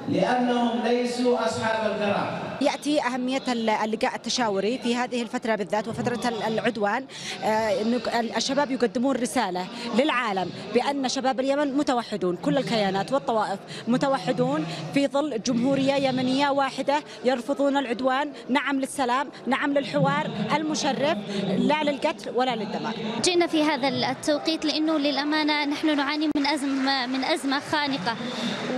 لأنهم ليسوا أصحاب الكرامة ياتي اهميه اللقاء التشاوري في هذه الفتره بالذات وفتره العدوان آه، الشباب يقدمون رساله للعالم بان شباب اليمن متوحدون كل الكيانات والطوائف متوحدون في ظل جمهوريه يمنيه واحده يرفضون العدوان نعم للسلام نعم للحوار المشرف لا للقتل ولا للدمار جئنا في هذا التوقيت لانه للامانه نحن نعاني من ازمه من ازمه خانقه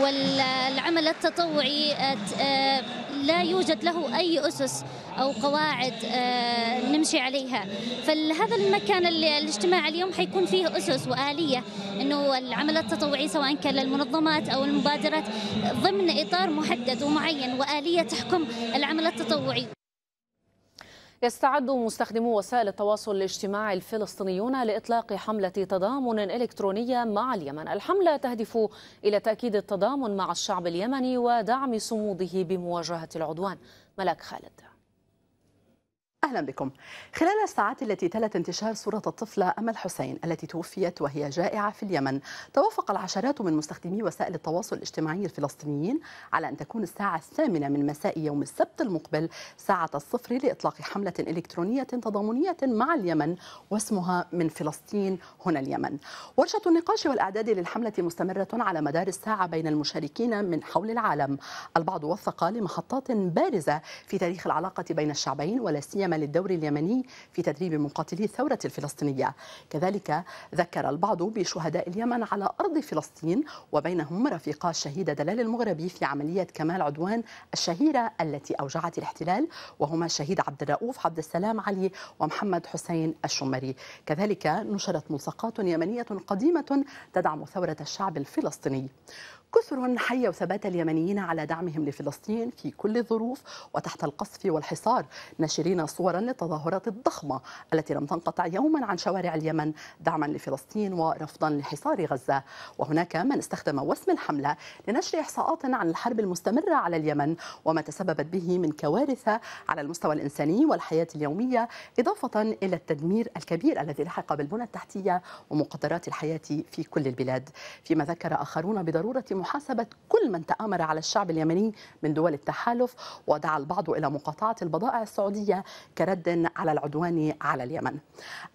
والعمل التطوعي آه، لا يوجد له أي أسس أو قواعد آه، نمشي عليها فهذا المكان الاجتماع اليوم حيكون فيه أسس وآلية أنه العمل التطوعي سواء كان للمنظمات أو المبادرات ضمن إطار محدد ومعين وآلية تحكم العمل التطوعي يستعد مستخدمو وسائل التواصل الاجتماعي الفلسطينيون لإطلاق حملة تضامن إلكترونية مع اليمن الحملة تهدف إلى تأكيد التضامن مع الشعب اليمني ودعم صموده بمواجهة العدوان ملاك خالد أهلا بكم خلال الساعات التي تلت انتشار صورة الطفلة أمل حسين التي توفيت وهي جائعة في اليمن توافق العشرات من مستخدمي وسائل التواصل الاجتماعي الفلسطينيين على أن تكون الساعة الثامنة من مساء يوم السبت المقبل ساعة الصفر لإطلاق حملة إلكترونية تضامنية مع اليمن واسمها من فلسطين هنا اليمن ورشة النقاش والأعداد للحملة مستمرة على مدار الساعة بين المشاركين من حول العالم البعض وثق لمحطات بارزة في تاريخ العلاقة بين الشعبين ولا سيما عمل الدوري اليمني في تدريب مقاتلي الثورة الفلسطينية كذلك ذكر البعض بشهداء اليمن على أرض فلسطين وبينهم رفيقا الشهيد دلال المغربي في عملية كمال عدوان الشهيرة التي أوجعت الاحتلال وهما الشهيد عبد الرؤوف عبد السلام علي ومحمد حسين الشمري كذلك نشرت ملصقات يمنية قديمة تدعم ثورة الشعب الفلسطيني كثر حي وثبات اليمنيين على دعمهم لفلسطين في كل الظروف وتحت القصف والحصار ناشرين صورا للتظاهرات الضخمة التي لم تنقطع يوما عن شوارع اليمن دعما لفلسطين ورفضا لحصار غزة وهناك من استخدم وسم الحملة لنشر إحصاءات عن الحرب المستمرة على اليمن وما تسببت به من كوارث على المستوى الإنساني والحياة اليومية إضافة إلى التدمير الكبير الذي لحق بالبنى التحتية ومقدرات الحياة في كل البلاد فيما ذكر آخرون بضرورة محاسبة كل من تآمر على الشعب اليمني من دول التحالف ودعا البعض إلى مقاطعة البضائع السعودية كرد على العدوان على اليمن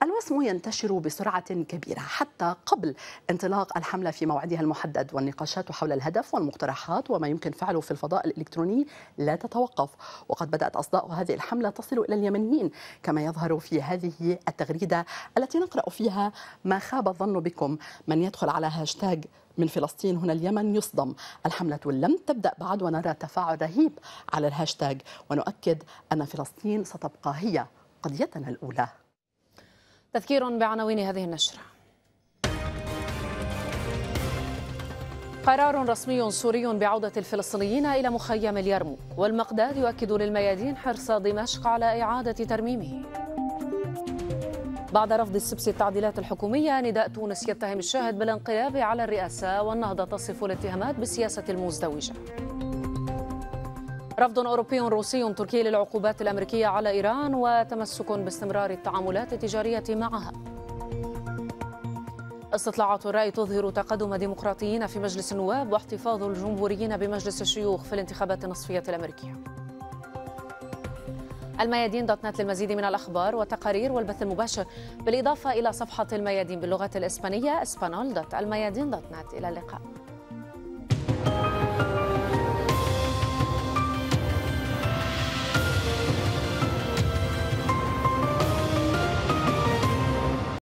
الوسم ينتشر بسرعة كبيرة حتى قبل انطلاق الحملة في موعدها المحدد والنقاشات حول الهدف والمقترحات وما يمكن فعله في الفضاء الإلكتروني لا تتوقف وقد بدأت أصداء هذه الحملة تصل إلى اليمنيين كما يظهر في هذه التغريدة التي نقرأ فيها ما خاب الظن بكم من يدخل على هاشتاج من فلسطين هنا اليمن يصدم الحملة لم تبدأ بعد ونرى تفاعل رهيب على الهاشتاج ونؤكد أن فلسطين ستبقى هي قضيتنا الأولى تذكير بعناوين هذه النشره قرار رسمي سوري بعودة الفلسطينيين إلى مخيم اليرموك والمقداد يؤكد للميادين حرص دمشق على إعادة ترميمه بعد رفض السبس التعديلات الحكومية نداء تونس يتهم الشاهد بالانقلاب على الرئاسة والنهضة تصف الاتهامات بالسياسة المزدوجة رفض أوروبي روسي تركي للعقوبات الأمريكية على إيران وتمسك باستمرار التعاملات التجارية معها استطلاعات الرأي تظهر تقدم ديمقراطيين في مجلس النواب واحتفاظ الجمهوريين بمجلس الشيوخ في الانتخابات النصفية الأمريكية الميادين دوت نت للمزيد من الأخبار والتقارير والبث المباشر بالإضافة إلى صفحة الميادين باللغة الإسبانية اسبانول دوت الميادين دوت نت إلى اللقاء